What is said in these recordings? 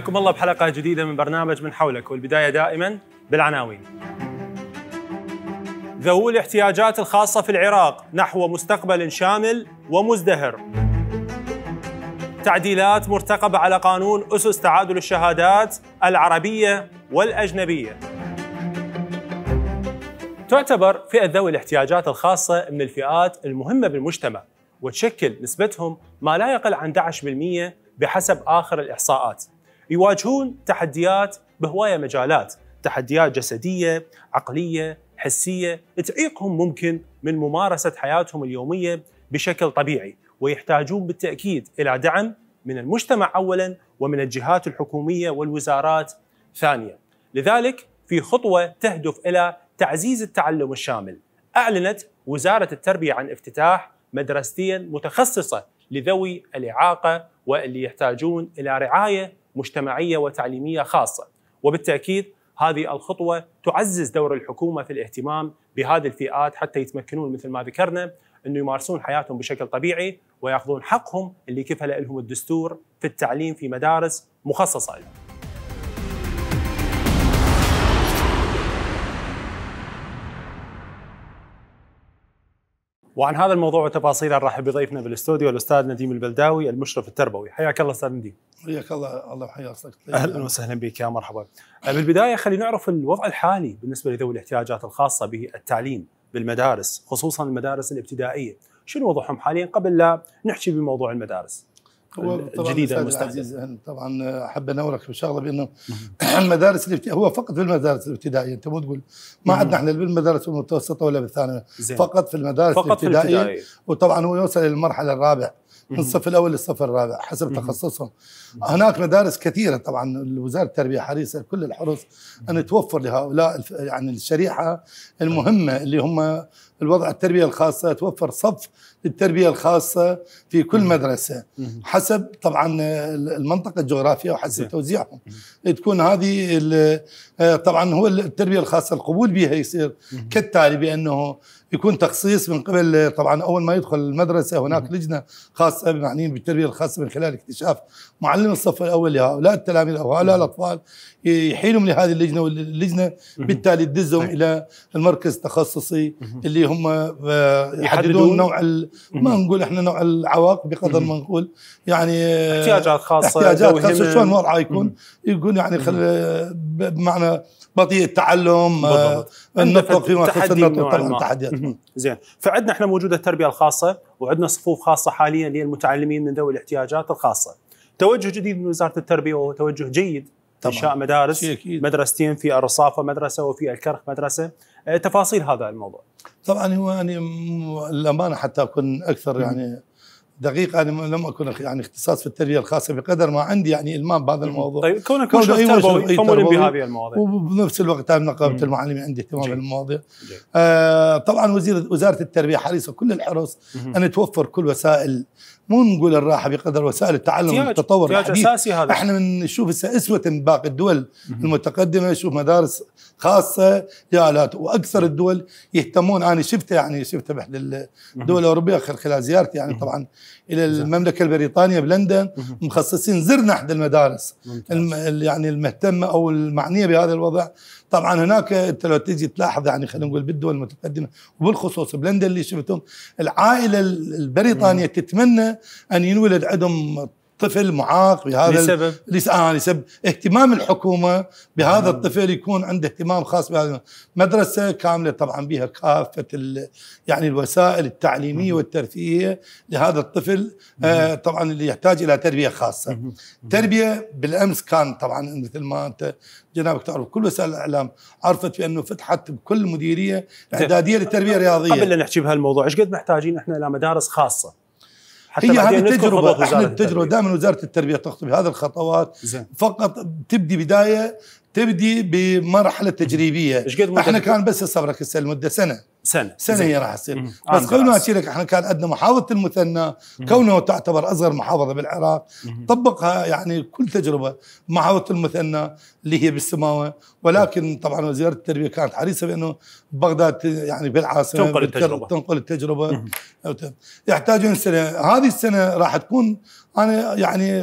حياكم الله بحلقة جديدة من برنامج من حولك والبداية دائما بالعناوين ذوو الاحتياجات الخاصة في العراق نحو مستقبل شامل ومزدهر تعديلات مرتقبة على قانون أسس تعادل الشهادات العربية والأجنبية تعتبر فئة ذوي الاحتياجات الخاصة من الفئات المهمة بالمجتمع وتشكل نسبتهم ما لا يقل عن 11% بحسب آخر الإحصاءات يواجهون تحديات بهوايه مجالات تحديات جسديه عقليه حسيه تعيقهم ممكن من ممارسه حياتهم اليوميه بشكل طبيعي ويحتاجون بالتاكيد الى دعم من المجتمع اولا ومن الجهات الحكوميه والوزارات ثانيا. لذلك في خطوه تهدف الى تعزيز التعلم الشامل. اعلنت وزاره التربيه عن افتتاح مدرستين متخصصه لذوي الاعاقه واللي يحتاجون الى رعايه مجتمعيه وتعليميه خاصه وبالتاكيد هذه الخطوه تعزز دور الحكومه في الاهتمام بهذه الفئات حتى يتمكنون مثل ما ذكرنا انه يمارسون حياتهم بشكل طبيعي وياخذون حقهم اللي كفل لهم الدستور في التعليم في مدارس مخصصه لهم. وعن هذا الموضوع وتفاصيله نرحب بضيفنا بالاستوديو الاستاذ نديم البلداوي المشرف التربوي حياك الله استاذ نديم حياك الله الله يحيي صديقي اهلا وسهلا بك يا مرحبا آه، بالبدايه خلينا نعرف الوضع الحالي بالنسبه لذوي الاحتياجات الخاصه بالتعليم بالمدارس خصوصا المدارس الابتدائيه شنو وضعهم حاليا قبل لا نحكي بموضوع المدارس هو طبعاً جديده مستحدثه طبعا آه، احب انورك بشغله بانه المدارس الابت... هو فقط في المدارس الابتدائيه انت مو تقول ما عندنا احنا بالمدارس المتوسطه ولا بالثانويه فقط في المدارس فقط الابتدائيه, في الابتدائية. وطبعا هو يوصل للمرحله الرابعه من الصف الاول للصف الرابع حسب تخصصهم هناك مدارس كثيره طبعا وزاره التربيه حريصه كل الحرص ان توفر لهؤلاء يعني الشريحه المهمه اللي هم الوضع التربيه الخاصه توفر صف التربية الخاصة في كل مدرسة حسب طبعا المنطقة الجغرافية وحسب نعم. توزيعهم تكون هذه آه، طبعا هو التربيه الخاصه القبول بها يصير كالتالي بانه يكون تخصيص من قبل طبعا اول ما يدخل المدرسه هناك لجنه خاصه معنيين بالتربيه الخاصه من خلال اكتشاف معلم الصف الاول لهؤلاء التلاميذ او هؤلاء الاطفال يحيلهم لهذه اللجنه واللجنه بالتالي تدزهم طيب. الى المركز التخصصي اللي هم آه، يحددون نوع ما نقول احنا نوع العواقب بقدر ما نقول يعني احتياجات خاصه احتياجات خاصه شلون وضعها يكون يكون يعني بمعنى بطيء التعلم آه، النطق فيما خصنا طبعا تحديات زين فعندنا احنا موجوده التربيه الخاصه وعندنا صفوف خاصه حاليا للمتعلمين من ذوي الاحتياجات الخاصه توجه جديد من وزاره التربيه وهو توجه جيد طبعا. انشاء مدارس مدرستين في الرصافه مدرسه وفي الكرخ مدرسه آه، تفاصيل هذا الموضوع طبعا هو يعني الامانه حتى اكون اكثر يعني دقيق انا لم اكن يعني اختصاص في التربيه الخاصه بقدر ما عندي يعني المام بهذا الموضوع طيب كونك مش أيوة، تربوي بهذه المواضيع وبنفس الوقت انا نقابه المعلمين عندي اهتمام بالمواضيع آه طبعا وزير وزاره التربيه حريصه كل الحرص ان توفر كل وسائل مو نقول الراحه بقدر وسائل التعلم والتطور الحديث اساسي هذا احنا بنشوف هسه اسوه باقي الدول المتقدمه نشوف مدارس خاصه جالات واكثر الدول يهتمون انا شفته يعني شفته بحل الدول الاوروبيه خلال زيارتي يعني طبعا الى المملكه البريطانيه بلندن مخصصين زرنا احد المدارس يعني المهتمه او المعنيه بهذا الوضع طبعا هناك انت لو تيجي تلاحظ يعني خلينا نقول بالدول المتقدمه وبالخصوص بلندن اللي شفتهم العائله البريطانيه تتمنى ان ينولد عندهم طفل معاق بهذا لسبب آه لسبب اهتمام الحكومه بهذا آه. الطفل يكون عنده اهتمام خاص بهذا مدرسه كامله طبعا بها كافه يعني الوسائل التعليميه والترفيهيه لهذا الطفل آه طبعا اللي يحتاج الى تربيه خاصه مم. تربيه بالامس كان طبعا مثل ما انت جنابك تعرف كل وسائل الاعلام عرفت بانه فتحت بكل مديريه اعداديه للتربيه الرياضيه قبل لا نحكي بهالموضوع ايش قد محتاجين احنا الى مدارس خاصه حتى هي إيه، هذه التجربة احنا التجربة دائما وزارة التربية تخطو بهذه الخطوات زين. فقط تبدي بداية تبدي بمرحلة تجريبية احنا كان بس الصبرك هسه المدة سنة سنه سنه هي راح تصير بس قبل ما احكي لك احنا كان عندنا محافظه المثنى كونه تعتبر اصغر محافظه بالعراق طبقها يعني كل تجربه محافظه المثنى اللي هي بالسماوه ولكن طبعا وزاره التربيه كانت حريصه بانه بغداد يعني بالعاصمه تنقل التجربه تنقل التجربه يحتاجون سنه هذه السنه راح تكون انا يعني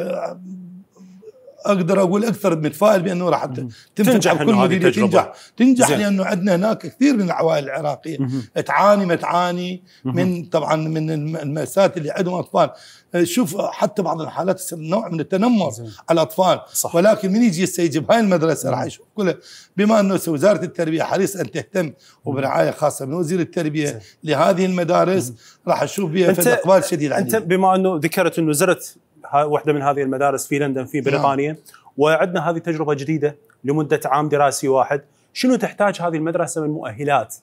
اقدر اقول اكثر متفائل بانه راح تنجح كل مديريه تنجح تنجح زي. لانه عندنا هناك كثير من العوائل العراقيه مم. تعاني ما تعاني من طبعا من المأساة اللي عندهم اطفال أه، شوف حتى بعض الحالات نوع من التنمر زي. على الاطفال صح. ولكن من يجي يجيب هاي المدرسه راح يشوف كلها بما انه وزاره التربيه حريص ان تهتم وبرعايه خاصه من وزير التربيه زي. لهذه المدارس راح اشوف بها اقبال شديد عليها انت بما انه ذكرت انه زرت واحده من هذه المدارس في لندن في نعم. بريطانيا وعندنا هذه تجربه جديده لمده عام دراسي واحد شنو تحتاج هذه المدرسه من مؤهلات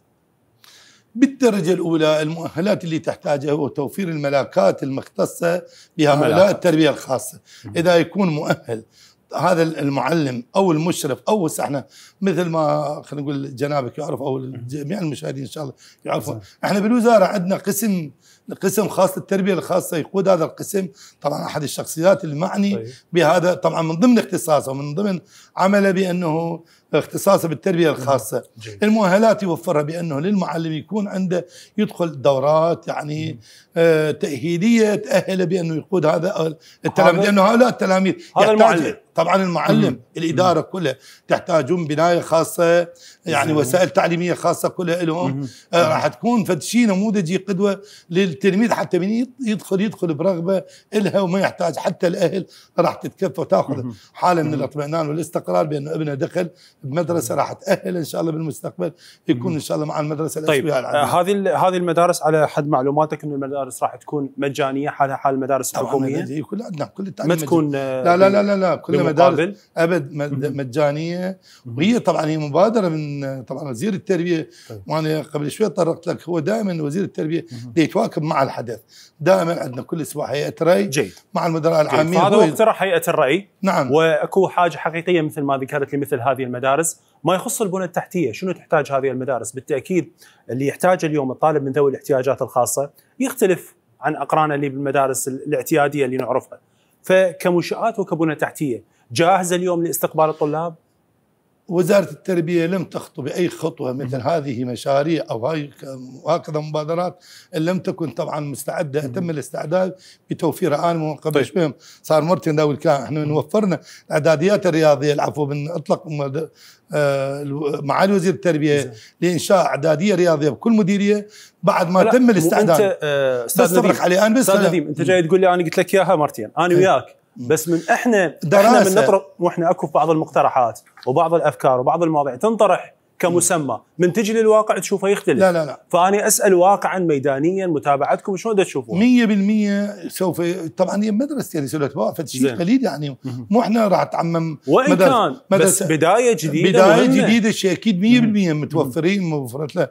بالدرجة الأولى المؤهلات اللي تحتاجها هو توفير الملاكات المختصة بهؤلاء التربية الخاصة إذا يكون مؤهل هذا المعلم او المشرف او احنا مثل ما خلينا نقول جنابك يعرف او جميع المشاهدين ان شاء الله يعرفون احنا بالوزاره عندنا قسم قسم خاص للتربيه الخاصه يقود هذا القسم طبعا احد الشخصيات المعني طيب. بهذا طبعا من ضمن اختصاصه ومن ضمن عمله بانه اختصاصه بالتربيه الخاصه جيد. المؤهلات يوفرها بانه للمعلم يكون عنده يدخل دورات يعني آه تاهيليه تاهله بانه يقود هذا التلاميذ لانه هؤلاء التلاميذ هذا المعلم طبعا المعلم مم. الاداره مم. كلها تحتاجون بنايه خاصه يعني وسائل تعليميه خاصه كلها لهم آه، راح تكون شيء نموذجي قدوه للتلميذ حتى من يدخل يدخل برغبه الها وما يحتاج حتى الاهل راح تتكفى وتاخذ حاله من الاطمئنان والاستقرار بانه ابنه دخل بمدرسه راح تاهل ان شاء الله بالمستقبل يكون ان شاء الله مع المدرسه طيب آه، هذه هذه المدارس على حد معلوماتك أن المدارس راح تكون مجانيه حالها حال المدارس الحكوميه كل نعم كل التعليم ما تكون لا لا لا لا, لا كل مدارس ابد مجانيه وهي طبعا هي مبادره من من طبعا وزير التربيه طيب. وانا قبل شوي طرقت لك هو دائما وزير التربيه يتواكب مع الحدث دائما عندنا كل اسبوع هيئه راي جيد مع المدراء العامين هذا هو اقتراح هيئه الراي نعم واكو حاجه حقيقيه مثل ما ذكرت لمثل هذه المدارس ما يخص البنى التحتيه شنو تحتاج هذه المدارس بالتاكيد اللي يحتاج اليوم الطالب من ذوي الاحتياجات الخاصه يختلف عن اقرانه اللي بالمدارس الاعتياديه اللي نعرفها فكمنشات وكبنى تحتيه جاهزه اليوم لاستقبال الطلاب وزارة التربية لم تخطو بأي خطوة مثل هذه مشاريع أو هكذا مبادرات لم تكن طبعا مستعدة تم الاستعداد بتوفيرها أنا من قبل طيب. صار مرتين داول كان احنا وفرنا الإعداديات الرياضية العفو اطلق معالي آه، وزير التربيه لانشاء اعداديه رياضيه بكل مديريه بعد ما تم الاستعداد انت آه، استاذ نديم علي انا بس استاذ نديم انت جاي تقول لي انا قلت لك اياها مرتين انا إيه. وياك بس من احنا دراسة. احنا نطرق واحنا اكو بعض المقترحات وبعض الافكار وبعض المواضيع تنطرح كمسمى من تجي للواقع تشوفه يختلف لا لا لا فاني اسال واقعا ميدانيا متابعتكم شلون تشوفوها 100% سوف طبعا هي يعني مدرستي لسوله شيء قليل يعني مو احنا راح تعمم وان مدرسة كان مدرسة بس بدايه جديده بدايه مهمة. جديده شيء اكيد 100% متوفرين موفرت له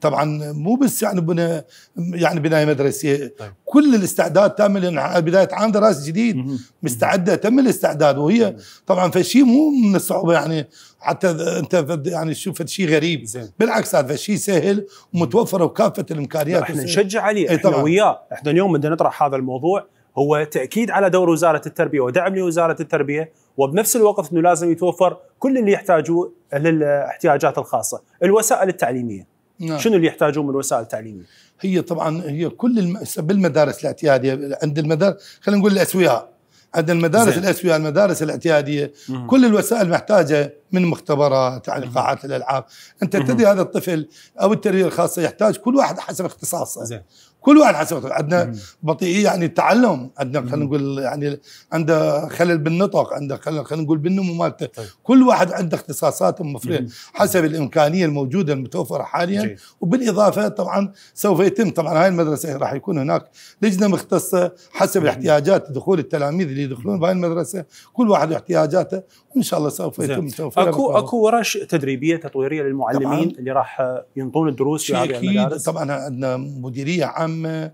طبعا مو بس يعني بنا يعني بنايه مدرسيه طيب. كل الاستعداد تم بدايه عام دراسي جديد مستعده تم الاستعداد وهي طبعا فشيء مو من الصعوبه يعني حتى انت يعني تشوف شيء غريب زين. بالعكس هذا شيء سهل ومتوفر وكافه الامكانيات احنا نشجع عليه احنا وياه احنا اليوم بدنا نطرح هذا الموضوع هو تاكيد على دور وزاره التربيه ودعم لوزاره التربيه وبنفس الوقت انه لازم يتوفر كل اللي يحتاجوه للاحتياجات الخاصه، الوسائل التعليميه. نعم. شنو اللي يحتاجوه من وسائل تعليميه؟ هي طبعا هي كل الم... بالمدارس الاعتياديه عند المدارس خلينا نقول الاسوياء عندنا المدارس الاسويه المدارس الاعتياديه مم. كل الوسائل محتاجه من مختبرات على قاعات الالعاب انت تدري هذا الطفل او التربيه الخاصه يحتاج كل واحد حسب اختصاصه كل واحد حسب عندنا بطيء يعني التعلم عندنا خلينا نقول يعني عنده خلل بالنطق عنده خلل خلينا نقول بالنمو مالته طيب. كل واحد عنده اختصاصات مفرده حسب الامكانيه الموجوده المتوفره حاليا جي. وبالاضافه طبعا سوف يتم طبعا هاي المدرسه راح يكون هناك لجنه مختصه حسب مم. احتياجات دخول التلاميذ اللي يدخلون بهاي المدرسه كل واحد احتياجاته وان شاء الله سوف يتم توفير اكو بقى. اكو ورش تدريبيه تطويريه للمعلمين اللي راح ينطون الدروس في هذه المدارس طبعا عندنا مديريه عامه العامة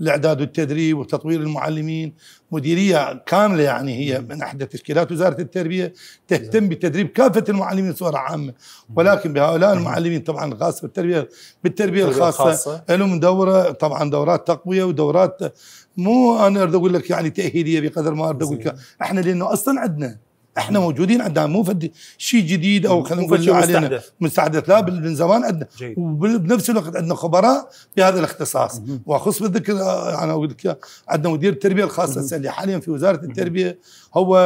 الإعداد والتدريب وتطوير المعلمين مديرية كاملة يعني هي من إحدى تشكيلات وزارة التربية تهتم بتدريب كافة المعلمين صورة عامة ولكن بهؤلاء المعلمين طبعا الخاصة بالتربية بالتربية الخاصة لهم دورة طبعا دورات تقوية ودورات مو أنا أريد أقول لك يعني تأهيلية بقدر ما أريد أقول لك إحنا لأنه أصلا عندنا احنا موجودين عندنا مو فد شيء جديد او خلينا نقول علينا مستحدث لا من زمان عندنا وبنفس الوقت عندنا خبراء بهذا الاختصاص واخص بالذكر آه، انا اقول لك عندنا مدير التربيه الخاصه اللي حاليا في وزاره التربيه هو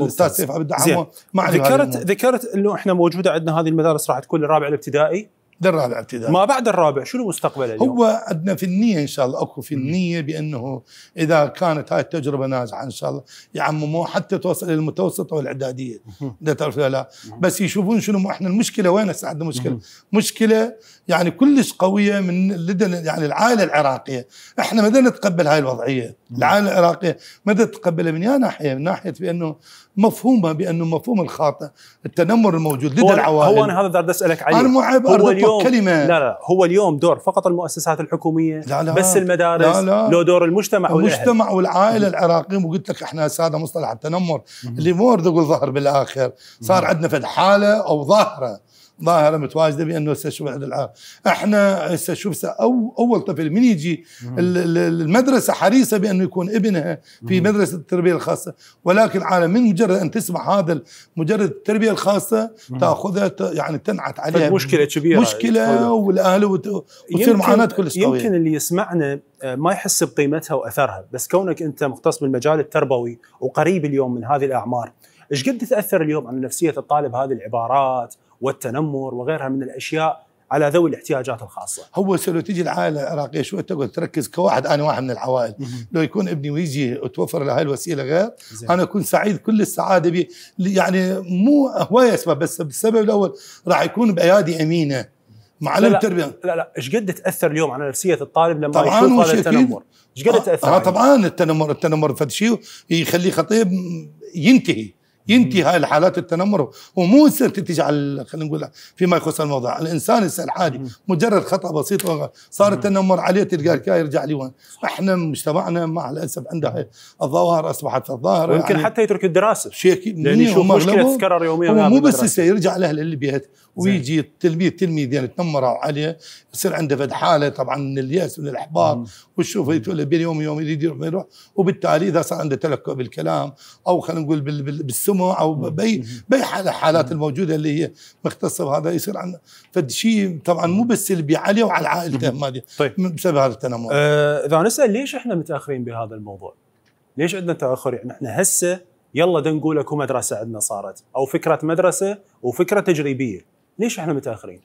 الاستاذ سيف عبد الدعم ذكرت ذكرت انه احنا موجوده عندنا هذه المدارس راح تكون للرابع الابتدائي درع الاعتداء ما بعد الرابع شنو مستقبله اليوم؟ هو عندنا في النية إن شاء الله أكو في النية بأنه إذا كانت هاي التجربة ناجحة إن شاء الله يعمموها حتى توصل للمتوسطه والإعدادية اذا تعرف لا بس يشوفون شنو إحنا المشكلة وين هسه عندنا مشكلة مشكلة يعني كلش قوية من لدى يعني العائلة العراقية إحنا ما نتقبل هاي الوضعية العائلة العراقية ما تتقبلها من يا ناحية من ناحية بأنه مفهومه بانه مفهوم الخاطئ التنمر الموجود لدى العوائل هو انا هذا بدي اسالك عليه انا معيب هو اليوم اليوم كلمه لا لا هو اليوم دور فقط المؤسسات الحكوميه لا لا بس المدارس لا لا لو دور المجتمع المجتمع والعائله العراقيه وقلت لك احنا هذا مصطلح التنمر اللي مو يقول ظهر بالاخر صار عندنا فد حاله او ظاهره ظاهره متواجده بانه سيشوف احد العاب احنا سيشوف أو اول طفل من يجي المدرسه حريصه بانه يكون ابنها في مدرسه التربيه الخاصه ولكن العالم من مجرد ان تسمع هذا مجرد التربيه الخاصه تاخذها يعني تنعت عليها طيب، مشكله كبيره مشكله طيب. والاهل وتصير معاناه كل شيء يمكن اللي يسمعنا آه، ما يحس بقيمتها واثرها بس كونك انت مختص بالمجال التربوي وقريب اليوم من هذه الاعمار ايش قد تاثر اليوم على نفسيه الطالب هذه العبارات والتنمر وغيرها من الاشياء على ذوي الاحتياجات الخاصه. هو لو تجي العائله العراقيه شو تقول تركز كواحد انا واحد من العوائل، لو يكون ابني ويجي وتوفر له هاي الوسيله غير زي. انا اكون سعيد كل السعاده بي يعني مو هوايه اسباب بس السبب الاول راح يكون بايادي امينه. معلم التربيه لا لا ايش قد تاثر اليوم على نفسيه الطالب لما يشوف هذا التنمر؟ ايش قد آه، آه، تاثر؟ اه طبعا التنمر التنمر فد شيء يخليه خطيب ينتهي ينتهي هاي الحالات التنمر ومو تنتج على خلينا نقول فيما يخص الموضوع الانسان هسه العادي مجرد خطا بسيط صار التنمر عليه تلقاه يرجع لي وين احنا مجتمعنا مع الاسف عنده الظواهر اصبحت الظاهر ويمكن يعني حتى يترك الدراسه شيء لان يشوف مشكله تتكرر يوميا هو مو بس هسه يرجع لاهل البيت ويجي التلميذ تلميذ يعني تنمروا عليه يصير عنده فد حاله طبعا من الياس من الاحباط وشوف بين يوم ويوم يريد يروح وبالتالي اذا صار عنده تلكؤ بالكلام او خلينا نقول بالسمع الجمع او باي باي حاله الحالات الموجوده اللي هي مختصه بهذا يصير عندنا فشيء طبعا مو بس سلبي عليه وعلى عائلته مالي طيب. بسبب هذا التنمر أه اذا نسال ليش احنا متاخرين بهذا الموضوع؟ ليش عندنا تاخر؟ يعني احنا هسه يلا دا نقول اكو مدرسه عندنا صارت او فكره مدرسه وفكره تجريبيه، ليش احنا متاخرين؟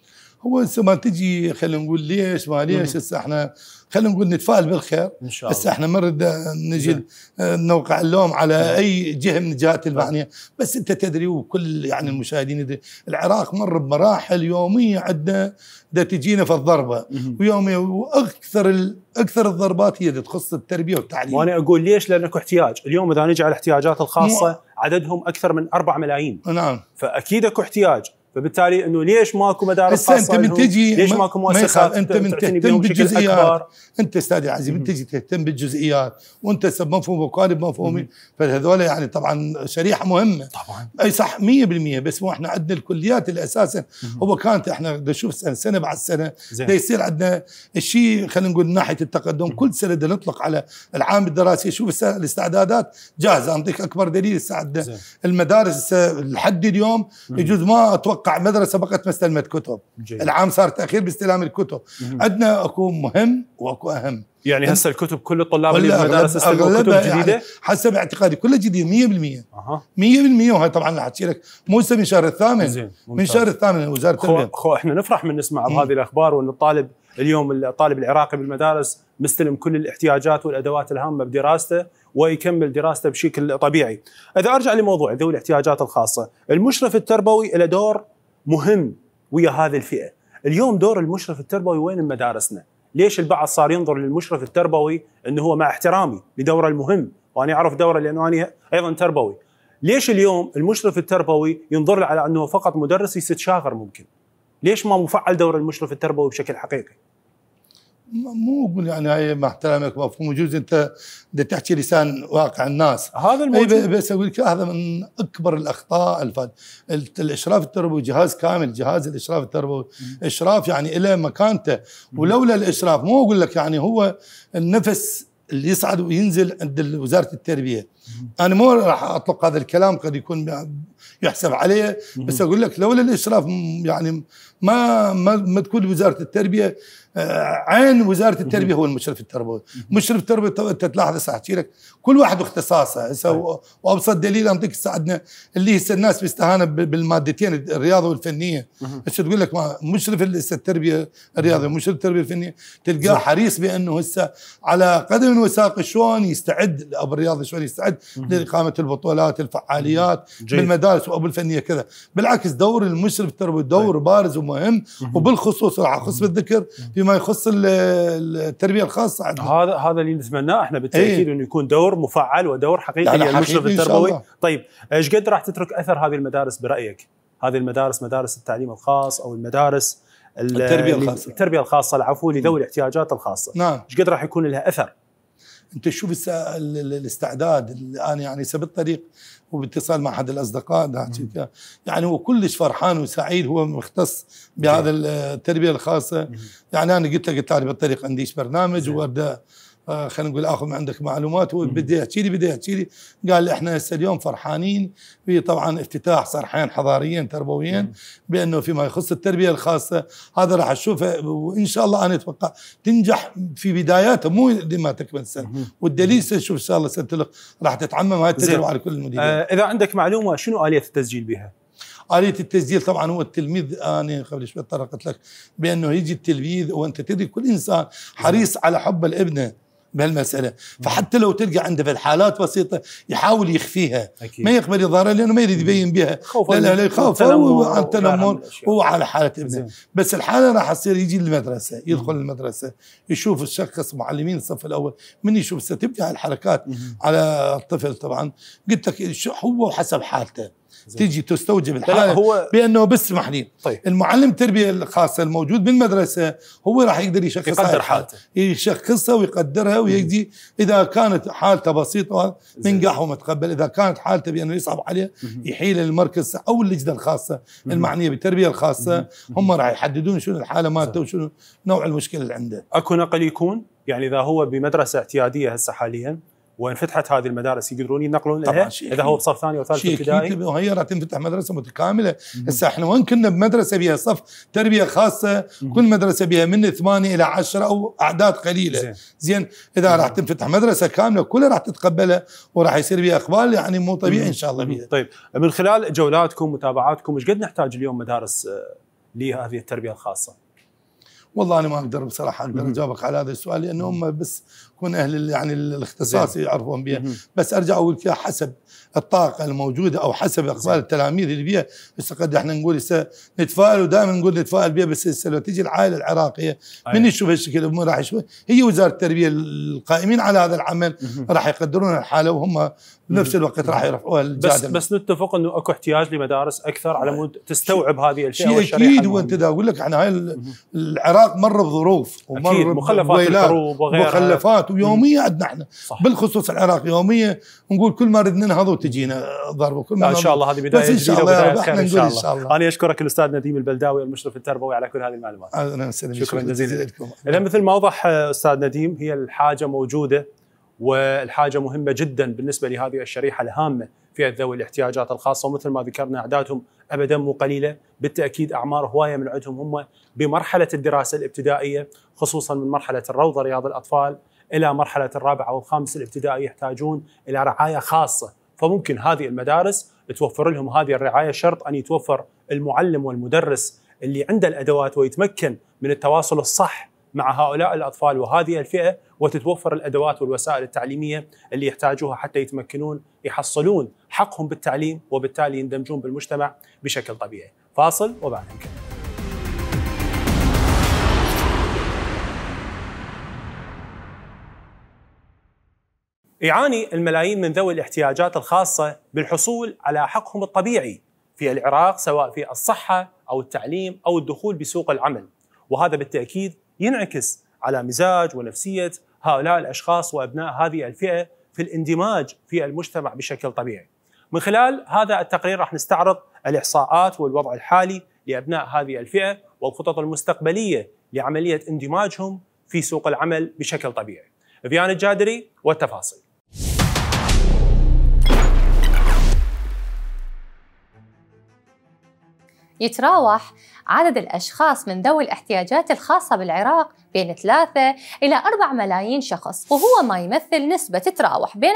هو هسه ما تجي خلينا نقول ليش ما ليش هسه احنا خلينا نقول نتفائل بالخير ان شاء الله هسه احنا ما نريد نجي نعم. نوقع اللوم على نعم. اي جهه من الجهات نعم. المعنيه بس انت تدري وكل يعني المشاهدين يدري العراق مر بمراحل يوميه عندنا دا تجينا في الضربه ويوميا واكثر اكثر الضربات هي اللي تخص التربيه والتعليم وانا اقول ليش لان اكو احتياج اليوم اذا نجي على الاحتياجات الخاصه عددهم اكثر من 4 ملايين نعم فاكيد اكو احتياج فبالتالي انه ليش ماكو مدارس خاصه انت من تجي ليش ماكو مؤسسات انت من تهتم بالجزئيات انت استاذ عزيز من تجي تهتم بالجزئيات وانت مفهوم وقالب مفهومين فهذول يعني طبعا شريحه مهمه طبعا اي صح 100% بس مو احنا عندنا الكليات اللي اساسا هو كانت احنا نشوف سنه بعد سنه ده يصير عندنا الشيء خلينا نقول من ناحيه التقدم كل سنه نطلق على العام الدراسي شوف الاستعدادات جاهزه اعطيك اكبر دليل المدارس لحد اليوم يجوز ما اتوقع اتوقع مدرسه بقت ما استلمت كتب جي. العام صار تاخير باستلام الكتب عندنا اكو مهم واكو اهم يعني هسه الكتب كل الطلاب اللي بالمدارس استلموا كتب جديده يعني حسب اعتقادي كلها جديده 100% أه. 100% وهي طبعا راح احكي لك مو من شهر الثامن من شهر الثامن وزاره التربيه خو احنا نفرح من نسمع بهذه الاخبار وان الطالب اليوم الطالب العراقي بالمدارس مستلم كل الاحتياجات والادوات الهامه بدراسته ويكمل دراسته بشكل طبيعي. اذا ارجع لموضوع ذوي الاحتياجات الخاصه، المشرف التربوي له دور مهم ويا هذه الفئه اليوم دور المشرف التربوي وين بمدارسنا ليش البعض صار ينظر للمشرف التربوي انه هو مع احترامي لدوره المهم وانا اعرف دوره لانه انا ايضا تربوي ليش اليوم المشرف التربوي ينظر على انه فقط مدرس يستشاغر ممكن ليش ما مفعل دور المشرف التربوي بشكل حقيقي مو اقول يعني هاي مع احترامك مفهوم يجوز انت بدك تحكي لسان واقع الناس هذا الموجود بس اقول لك هذا من اكبر الاخطاء الفاد الاشراف التربوي جهاز كامل جهاز الاشراف التربوي اشراف يعني له مكانته ولولا الاشراف مو اقول لك يعني هو النفس اللي يصعد وينزل عند وزاره التربيه انا مو راح اطلق هذا الكلام قد يكون يحسب عليه بس اقول لك لولا الاشراف يعني ما ما, ما تكون وزاره التربيه آه، عين وزاره التربيه هو المشرف التربوي، مشرف التربوي انت تلاحظ هسه احكي لك كل واحد اختصاصه هسه طيب. وابسط دليل انطيك هسه اللي هسه الناس بيستهانوا بالمادتين الرياضه والفنيه هسه تقول لك مشرف هسه التربيه الرياضيه ومشرف التربيه الفنيه تلقاه حريص بانه هسه على قدم وساق شلون يستعد ابو الرياضه شلون يستعد لاقامه البطولات الفعاليات جيد. بالمدارس وابو الفنيه كذا، بالعكس دور المشرف التربوي دور طيب. بارز ومهم وبالخصوص راح اخص بالذكر في فيما يخص التربيه الخاصه عندنا هذا هذا اللي نتمناه احنا بالتاكيد إيه. انه يكون دور مفعل ودور حقيقي يعني للمشرف التربوي طيب ايش قد راح تترك اثر هذه المدارس برايك هذه المدارس مدارس التعليم الخاص او المدارس التربيه الخاصه التربيه الخاصه العفو لذوي الاحتياجات الخاصه نعم ايش قد راح يكون لها اثر انت شوف السا... الاستعداد الان يعني هسه بالطريق وباتصال مع احد الاصدقاء يعني هو كلش فرحان وسعيد هو مختص بهذا التربيه الخاصه يعني انا قلت لك تعال بالطريق عندي برنامج وارده آه، خلينا نقول اخذ من عندك معلومات وبدي احكي لي بدي احكي لي قال لي احنا هسه اليوم فرحانين في طبعا افتتاح صرحين حضاريين تربويين نعم. بانه فيما يخص التربيه الخاصه هذا راح اشوفه وان شاء الله انا اتوقع تنجح في بداياته مو لما تكمل السنه والدليل شوف ان شاء الله سنه راح تتعمم هاي التجربه على كل المديرين آه اذا عندك معلومه شنو اليه التسجيل بها؟ آلية التسجيل طبعا هو التلميذ أنا قبل شوي تطرقت لك بأنه يجي التلميذ وأنت تدري كل إنسان حريص نعم. على حب الابنة بهالمساله فحتى لو تلقى عنده في الحالات بسيطه يحاول يخفيها أكيد. ما يقبل يظهرها لانه ما يريد يبين بها خوف لا لا يخاف هو عن التنمر هو على حاله ابنه نعم. بس الحاله راح تصير يجي المدرسه يدخل مم. المدرسه يشوف الشخص معلمين الصف الاول من يشوف ستبدا الحركات مم. على الطفل طبعا قلت لك هو حسب حالته تيجي تستوجب الحاله هو بانه بسمح لي طيب. المعلم التربيه الخاصه الموجود بالمدرسه هو راح يقدر يشخص يقدر حالته يشخصها ويقدرها ويجي اذا كانت حالته بسيطه وما تقبل اذا كانت حالته بانه يصعب عليه يحيل المركز او اللجنه الخاصه المعنيه بالتربيه الخاصه هم راح يحددون شنو الحاله مالته وشنو نوع المشكله اللي عنده اكو نقل يكون يعني اذا هو بمدرسه اعتياديه هسه حاليا وان فتحت هذه المدارس يقدرون ينقلون لها اذا هو بصف ثاني او ثالث ابتدائي وهي راح تنفتح مدرسه متكامله هسه احنا وين كنا بمدرسه بها صف تربيه خاصه مم. كل مدرسه بها من ثمانيه الى عشره او اعداد قليله زين, زين. اذا راح تنفتح مدرسه كامله كلها راح تتقبلها وراح يصير بها اقبال يعني مو طبيعي ان شاء الله بيها طيب من خلال جولاتكم متابعاتكم ايش قد نحتاج اليوم مدارس آه، لهذه التربيه الخاصه؟ والله انا ما اقدر بصراحه اقدر اجاوبك على هذا السؤال لان هم بس يكون اهل يعني الاختصاص يعرفون بها بس ارجع اقول فيها حسب الطاقه الموجوده او حسب اقبال التلاميذ اللي بها بس قد احنا نقول نتفائل ودائما نقول نتفائل بها بس لو تجي العائله العراقيه من يشوف هالشكل راح يشوف هي وزاره التربيه القائمين على هذا العمل راح يقدرون الحاله وهم بنفس الوقت راح يرفعوها بس بس نتفق انه اكو احتياج لمدارس اكثر على مود تستوعب هذه الاشياء اكيد وانت اقول لك احنا هاي العراق العراق مر بظروف ومر أكيد مخلفات الحروب وغيرها مخلفات ويوميه عندنا احنا صح. بالخصوص العراق يوميه نقول كل ما ردنا ننهض وتجينا ضربه كل ما ان شاء الله هذه بدايه بس ان شاء الله احنا نقول ان شاء الله انا اشكرك الاستاذ نديم البلداوي المشرف التربوي على كل هذه المعلومات شكرا جزيلا اذا مثل ما وضح استاذ نديم هي الحاجه موجوده والحاجه مهمه جدا بالنسبه لهذه الشريحه الهامه في ذوي الاحتياجات الخاصه ومثل ما ذكرنا اعدادهم ابدا مو قليله بالتاكيد اعمار هوايه من عندهم هم بمرحله الدراسه الابتدائيه خصوصا من مرحله الروضه رياض الاطفال الى مرحله الرابعه والخامس الابتدائي يحتاجون الى رعايه خاصه فممكن هذه المدارس توفر لهم هذه الرعايه شرط ان يتوفر المعلم والمدرس اللي عنده الادوات ويتمكن من التواصل الصح مع هؤلاء الاطفال وهذه الفئه وتتوفر الادوات والوسائل التعليميه اللي يحتاجوها حتى يتمكنون يحصلون حقهم بالتعليم وبالتالي يندمجون بالمجتمع بشكل طبيعي. فاصل وبعد نكمل. يعاني الملايين من ذوي الاحتياجات الخاصة بالحصول على حقهم الطبيعي في العراق سواء في الصحة أو التعليم أو الدخول بسوق العمل وهذا بالتأكيد ينعكس على مزاج ونفسيه هؤلاء الاشخاص وابناء هذه الفئه في الاندماج في المجتمع بشكل طبيعي. من خلال هذا التقرير راح نستعرض الاحصاءات والوضع الحالي لابناء هذه الفئه والخطط المستقبليه لعمليه اندماجهم في سوق العمل بشكل طبيعي. فيان الجادري والتفاصيل. يتراوح عدد الأشخاص من ذوي الاحتياجات الخاصة بالعراق بين 3 إلى 4 ملايين شخص وهو ما يمثل نسبة تتراوح بين 10%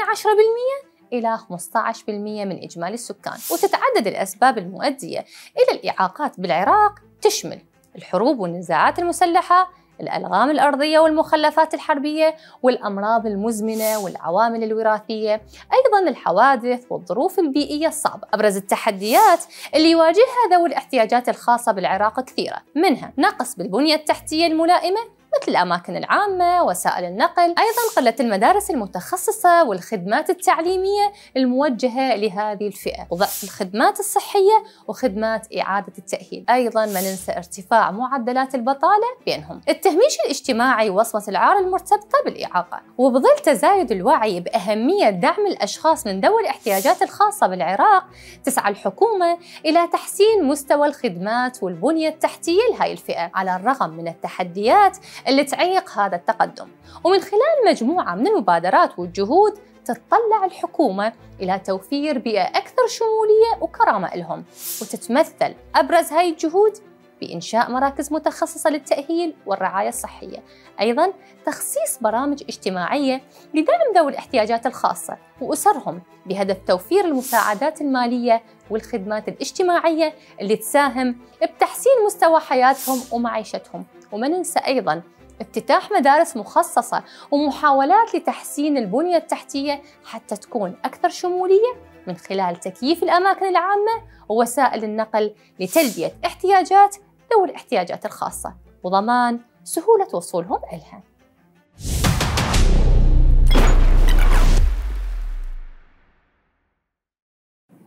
إلى 15% من إجمالي السكان وتتعدد الأسباب المؤدية إلى الإعاقات بالعراق تشمل الحروب والنزاعات المسلحة الألغام الأرضية والمخلفات الحربية والأمراض المزمنة والعوامل الوراثية أيضا الحوادث والظروف البيئية الصعبة أبرز التحديات اللي يواجهها ذوي الاحتياجات الخاصة بالعراق كثيرة منها نقص بالبنية التحتية الملائمة مثل الأماكن العامة وسائل النقل أيضا قلة المدارس المتخصصة والخدمات التعليمية الموجهة لهذه الفئة وضعف الخدمات الصحية وخدمات إعادة التأهيل أيضا ما ننسى ارتفاع معدلات البطالة بينهم التهميش الاجتماعي وصمة العار المرتبطة بالإعاقة وبظل تزايد الوعي بأهمية دعم الأشخاص من ذوي الاحتياجات الخاصة بالعراق تسعى الحكومة إلى تحسين مستوى الخدمات والبنية التحتية لهذه الفئة على الرغم من التحديات اللي تعيق هذا التقدم ومن خلال مجموعة من المبادرات والجهود تتطلع الحكومة إلى توفير بيئة أكثر شمولية وكرامة لهم وتتمثل أبرز هاي الجهود بإنشاء مراكز متخصصة للتأهيل والرعاية الصحية أيضا تخصيص برامج اجتماعية لدعم ذوي الاحتياجات الخاصة وأسرهم بهدف توفير المساعدات المالية والخدمات الاجتماعية اللي تساهم بتحسين مستوى حياتهم ومعيشتهم وما ننسى أيضا افتتاح مدارس مخصصة ومحاولات لتحسين البنية التحتية حتى تكون أكثر شمولية من خلال تكييف الأماكن العامة ووسائل النقل لتلبية احتياجات ذوي الاحتياجات الخاصة وضمان سهولة وصولهم إلها.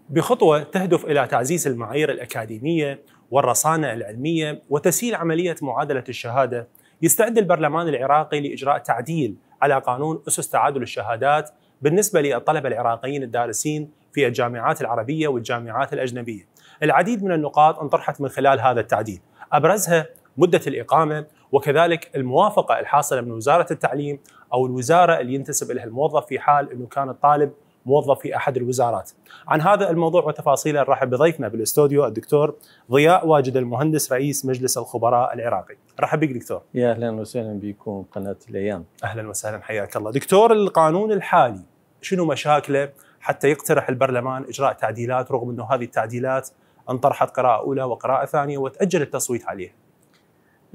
بخطوة تهدف إلى تعزيز المعايير الأكاديمية والرصانة العلمية وتسهيل عملية معادلة الشهادة يستعد البرلمان العراقي لإجراء تعديل على قانون أسس تعادل الشهادات بالنسبة للطلبة العراقيين الدارسين في الجامعات العربية والجامعات الأجنبية العديد من النقاط انطرحت من خلال هذا التعديل أبرزها مدة الإقامة وكذلك الموافقة الحاصلة من وزارة التعليم أو الوزارة اللي ينتسب لها الموظف في حال أنه كان الطالب موظف في احد الوزارات. عن هذا الموضوع وتفاصيله نرحب بضيفنا بالاستوديو الدكتور ضياء واجد المهندس رئيس مجلس الخبراء العراقي. رحب بك دكتور. يا اهلا وسهلا بكم قناه الايام. اهلا وسهلا حياك الله. دكتور القانون الحالي شنو مشاكله حتى يقترح البرلمان اجراء تعديلات رغم انه هذه التعديلات انطرحت قراءه اولى وقراءه ثانيه وتاجل التصويت عليها.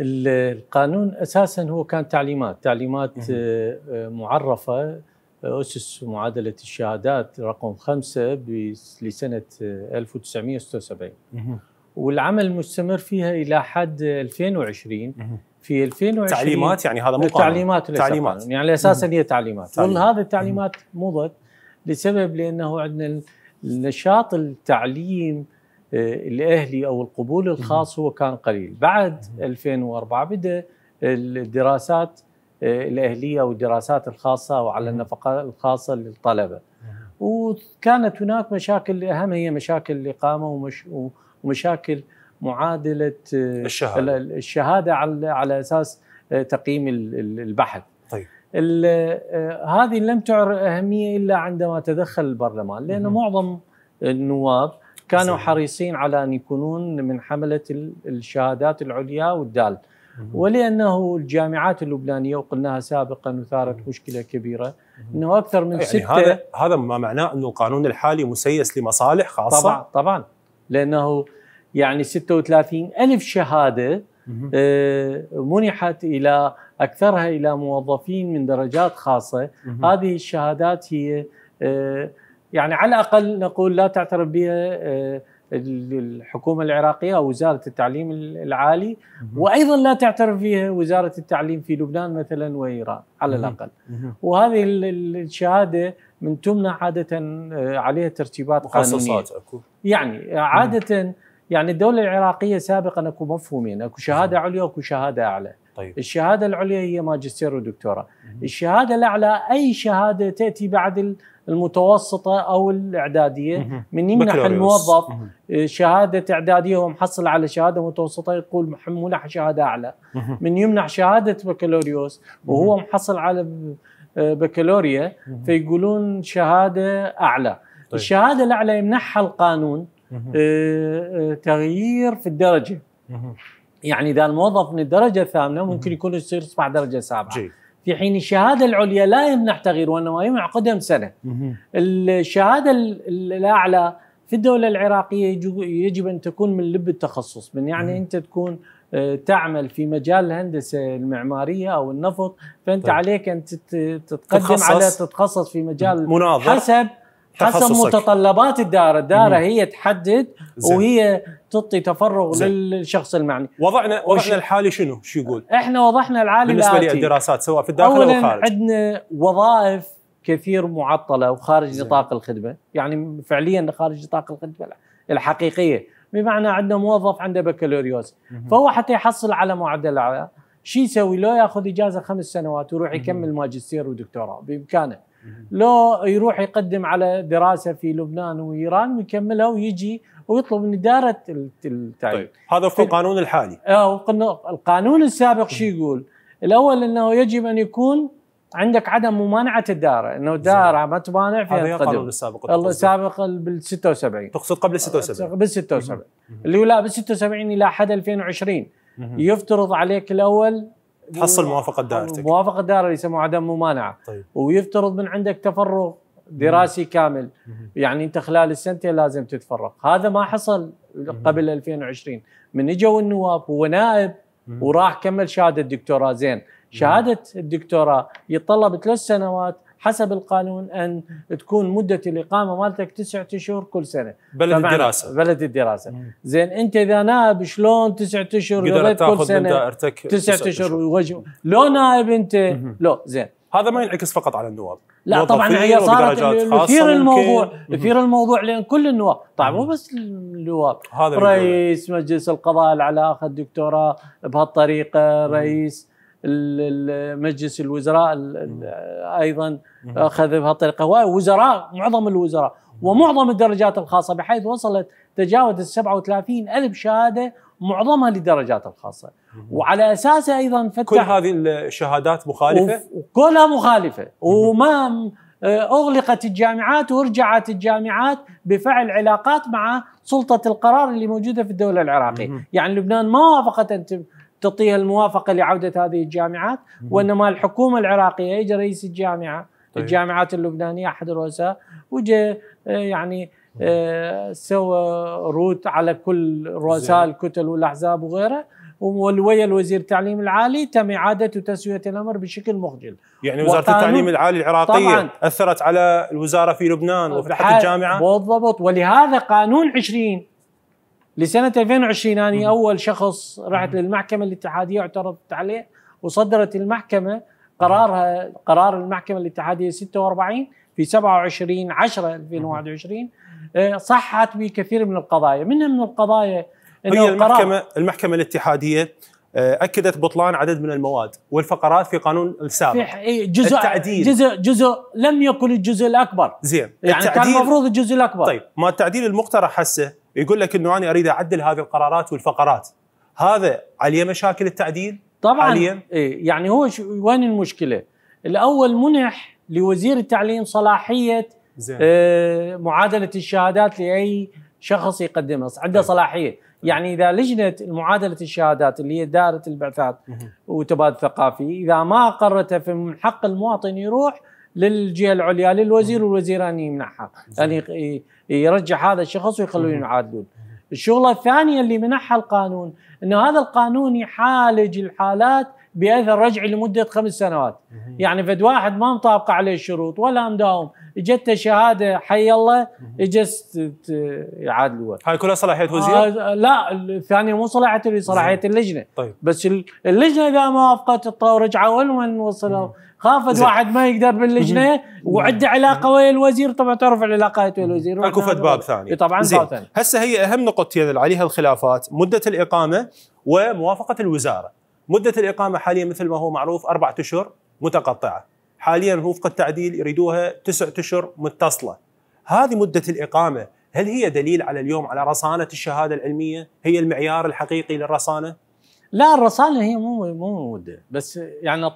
القانون اساسا هو كان تعليمات، تعليمات آه، معرفه أسس معادلة الشهادات رقم خمسة لسنة 1976 والعمل مستمر فيها إلى حد 2020 في 2020 تعليمات يعني هذا مو تعليمات تعليمات يعني اساسا هي تعليمات هذه التعليمات مضت لسبب لانه عندنا النشاط التعليم آه، الاهلي او القبول الخاص هو كان قليل بعد 2004 بدا الدراسات آه، الاهليه والدراسات الخاصه وعلى نعم. النفقات الخاصه للطلبه. نعم. وكانت هناك مشاكل اهم هي مشاكل الاقامه ومش ومشاكل معادله آه، الشهاده الشهاده على على اساس آه، تقييم البحث. طيب هذه لم تعر اهميه الا عندما تدخل البرلمان لان معظم النواب كانوا حريصين على ان يكونون من حمله الشهادات العليا والدال. ولانه الجامعات اللبنانيه وقلناها سابقا وثارت مشكله كبيره انه اكثر من يعني سته هذا هذا ما معناه انه القانون الحالي مسيس لمصالح خاصه طبعا طبعا لانه يعني 36 ألف شهادة آه، منحت إلى أكثرها إلى موظفين من درجات خاصة هذه الشهادات هي آه، يعني على الأقل نقول لا تعترف بها آه، الحكومه العراقيه او وزاره التعليم العالي وايضا لا تعترف فيها وزاره التعليم في لبنان مثلا وايران على الاقل وهذه الشهاده من تمنع عاده آه، عليها ترتيبات قانونيه اكو يعني عاده يعني الدوله العراقيه سابقا اكو مفهومين اكو شهاده عليا واكو شهاده اعلى طيب. الشهاده العليا هي ماجستير ودكتوراه الشهاده الاعلى اي شهاده تاتي بعد المتوسطه او الاعداديه من يمنح الموظف آه، شهاده اعداديه ومحصل على شهاده متوسطه يقول منح شهاده اعلى من يمنح شهاده بكالوريوس وهو محصل على آه، بكالوريا فيقولون شهاده اعلى طيب. الشهاده الاعلى يمنحها القانون آه، تغيير في الدرجه يعني اذا الموظف من الدرجه الثامنه ممكن يكون يصير يصبح درجه سابعه جي. في حين الشهاده العليا لا يمنع تغيير وانما يمنع قدم سنه. الشهاده الاعلى في الدوله العراقيه يجب ان تكون من لب التخصص، من يعني انت تكون آه، تعمل في مجال الهندسه المعماريه او النفط فانت طيب. عليك ان تتقدم تتخصص. على تتخصص في مجال مناظر حسب حسب متطلبات الدائره، الدائره هي تحدد وهي تعطي تفرغ للشخص المعني. وضعنا وضعنا الحالي شنو؟ شو يقول؟ احنا وضعنا العالي بالنسبه للدراسات سواء في الداخل او الخارج. عندنا وظائف كثير معطله وخارج نطاق الخدمه، يعني فعليا خارج نطاق الخدمه الحقيقيه، بمعنى عندنا موظف عنده بكالوريوس، فهو حتى يحصل على معدل اعلى، شو يسوي؟ لو ياخذ اجازه خمس سنوات ويروح يكمل ماجستير ودكتوراه بامكانه. لو يروح يقدم على دراسه في لبنان وايران ويكملها ويجي ويطلب من اداره التعليم طيب هذا في القانون الحالي اه القانون السابق شو يقول؟ الاول انه يجب ان يكون عندك عدم ممانعه الداره انه داره ما تمانع فيها هذا القانون السابق السابق بال 76 تقصد قبل 76 بال 76 اللي هو لا بال 76 الى حد 2020 يفترض عليك الاول تحصل موافقه دائرتك موافقه دائره اللي يسموها عدم ممانعه طيب. ويفترض من عندك تفرغ دراسي مم. كامل مم. يعني انت خلال السنتين لازم تتفرغ هذا ما حصل قبل مم. 2020 من اجوا النواب هو نائب وراح كمل شهاده الدكتوراه زين شهاده الدكتوراه يتطلب ثلاث سنوات حسب القانون ان تكون مده الاقامه مالتك تسعة اشهر كل سنه بلد الدراسه بلد الدراسه مم. زين انت اذا نائب شلون تسعة اشهر قضيت كل سنه دائرتك تسعة اشهر لو نائب انت لو زين هذا ما ينعكس فقط على النواب لا طبعا هي صارت مثير الموضوع مثير الموضوع لان كل النواب طبعا مو بس النواب رئيس مجلس القضاء على اخذ دكتوراه بهالطريقه رئيس مجلس الوزراء ايضا اخذ بهالطريقه ووزراء معظم الوزراء ومعظم الدرجات الخاصه بحيث وصلت تجاوز ال 37 ألف شهاده معظمها للدرجات الخاصه وعلى اساسها ايضا فتح كل هذه الشهادات مخالفه كلها مخالفه وما آه، اغلقت الجامعات ورجعت الجامعات بفعل علاقات مع سلطه القرار اللي موجوده في الدوله العراقيه يعني لبنان ما وافقت ان تعطيها الموافقه لعوده هذه الجامعات وانما الحكومه العراقيه اجى رئيس الجامعه طيب. الجامعات اللبنانيه احد الرؤساء وجا آه، يعني آه، سوى روت على كل رؤساء الكتل والاحزاب وغيره ويا الوزير التعليم العالي تم اعاده وتسويه الامر بشكل مخجل. يعني وزاره التعليم العالي العراقيه طبعاً اثرت على الوزاره في لبنان وفي الجامعه بالضبط ولهذا قانون 20 لسنه 2020 انا اول شخص رحت للمحكمه الاتحاديه اعترضت عليه وصدرت المحكمه قرارها قرار المحكمه الاتحاديه 46 في 27 10 2021 صحت بكثير من القضايا منها من القضايا هي المحكمه المحكمه الاتحاديه آه، اكدت بطلان عدد من المواد والفقرات في قانون السابق في جزء التعديل جزء جزء لم يكن الجزء الاكبر زين يعني التعديل كان المفروض الجزء الاكبر طيب ما التعديل المقترح هسه يقول لك انه انا اريد اعدل هذه القرارات والفقرات هذا عليه مشاكل التعديل طبعا حاليا إيه يعني هو وين المشكله الاول منح لوزير التعليم صلاحيه زين. آه معادله الشهادات لاي شخص يقدمها عنده طيب. صلاحيه يعني اذا لجنه معادله الشهادات اللي هي دائره البعثات وتبادل الثقافي اذا ما اقرتها فمن حق المواطن يروح للجهه العليا للوزير والوزير ان يمنحها يعني يرجع هذا الشخص ويخلون يعادلون الشغله الثانيه اللي منحها القانون انه هذا القانون يعالج الحالات باثر رجعي لمده خمس سنوات يعني فد واحد ما مطابقه عليه الشروط ولا مداوم اجته شهاده حي الله اجت يعادلوه هاي كلها صلاحيه وزير؟ آه لا الثانيه مو صلاحيه صلاحيه اللجنه طيب. بس اللجنه اذا ما وافقت الطور رجعوا وين وصلوا خافت واحد ما يقدر باللجنه وعنده علاقه ويا الوزير طبعا تعرف العلاقات ويا الوزير اكو فد باب ثاني إيه، طبعا هسه هي اهم نقطتين اللي عليها الخلافات مده الاقامه وموافقه الوزاره مده الاقامه حاليا مثل ما هو معروف اربعة اشهر متقطعه حاليا وفق التعديل يريدوها تسعة اشهر متصله هذه مده الاقامه هل هي دليل على اليوم على رصانه الشهاده العلميه هي المعيار الحقيقي للرصانه لا الرساله هي مو مو مودة بس يعني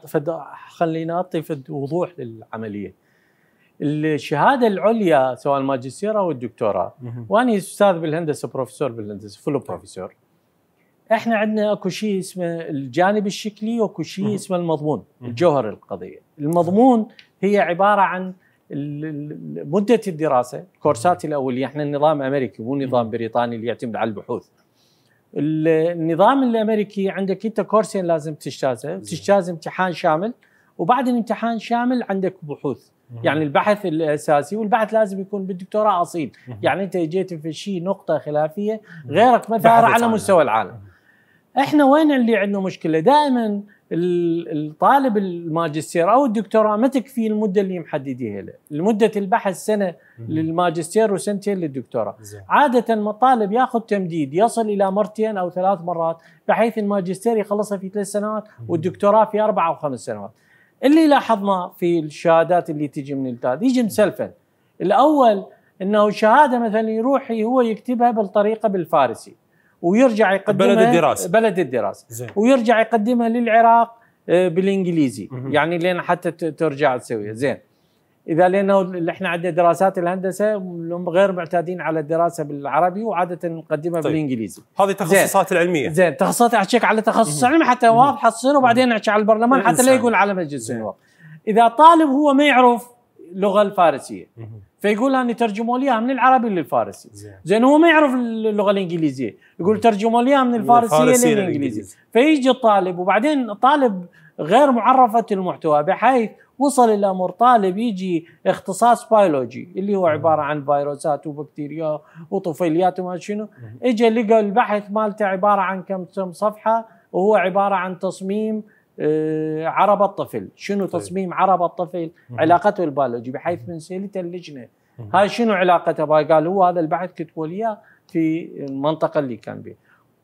خلينا اعطي وضوح للعمليه الشهاده العليا سواء الماجستير او الدكتوراه وانا استاذ بالهندسه بروفيسور بالهندسه فلو طيب. بروفيسور احنا عندنا اكو شيء اسمه الجانب الشكلي واكو شيء اسمه المضمون الجوهر القضيه المضمون هي عباره عن مده الدراسه الكورسات الاوليه احنا نظام امريكي مو نظام بريطاني اللي يعتمد على البحوث النظام الامريكي عندك انت كورسين لازم تجتازه، تجتاز امتحان شامل وبعد الامتحان شامل عندك بحوث، يعني البحث الاساسي والبحث لازم يكون بالدكتوراه اصيل، يعني انت جيت في شيء نقطه خلافيه غيرك مثلا على مستوى العالم. احنا وين اللي عندنا مشكله؟ دائما الطالب الماجستير او الدكتوراه ما تكفي المده اللي محدديها له، لمده البحث سنه للماجستير وسنتين للدكتوراه. عاده الطالب ياخذ تمديد يصل الى مرتين او ثلاث مرات بحيث الماجستير يخلصها في ثلاث سنوات والدكتوراه في اربع او خمس سنوات. اللي لاحظناه في الشهادات اللي تجي من التاد يجي مسلفا. الاول انه شهاده مثلا يروح هو يكتبها بالطريقه بالفارسي. ويرجع يقدمها بلد الدراسه بلد الدراسه زي. ويرجع يقدمها للعراق آه، بالانجليزي مم. يعني لين حتى ترجع تسويها زين اذا لانه احنا عندنا دراسات الهندسه غير معتادين على الدراسه بالعربي وعاده نقدمها طيب. بالانجليزي هذه التخصصات العلميه زين تخصصات احكيك على تخصص علمي حتى واضحه تصير وبعدين احكي على البرلمان حتى لا يقول على مجلس النواب اذا طالب هو ما يعرف اللغه الفارسيه فيقول انا ترجموا لي من العربي للفارسي زين هو ما يعرف اللغه الانجليزيه يقول ترجموا لي من الفارسيه للانجليزي فيجي الطالب وبعدين طالب غير معرفه المحتوى بحيث وصل الى امر طالب يجي اختصاص بيولوجي اللي هو عباره عن فيروسات وبكتيريا وطفيليات وما شنو اجى لقى البحث مالته عباره عن كم صفحه وهو عباره عن تصميم آه، عرب الطفل شنو طيب. تصميم عرب الطفل علاقته البيولوجي بحيث من سيلته اللجنه هاي شنو علاقته قال هو هذا البحث كتبوا لي في المنطقه اللي كان به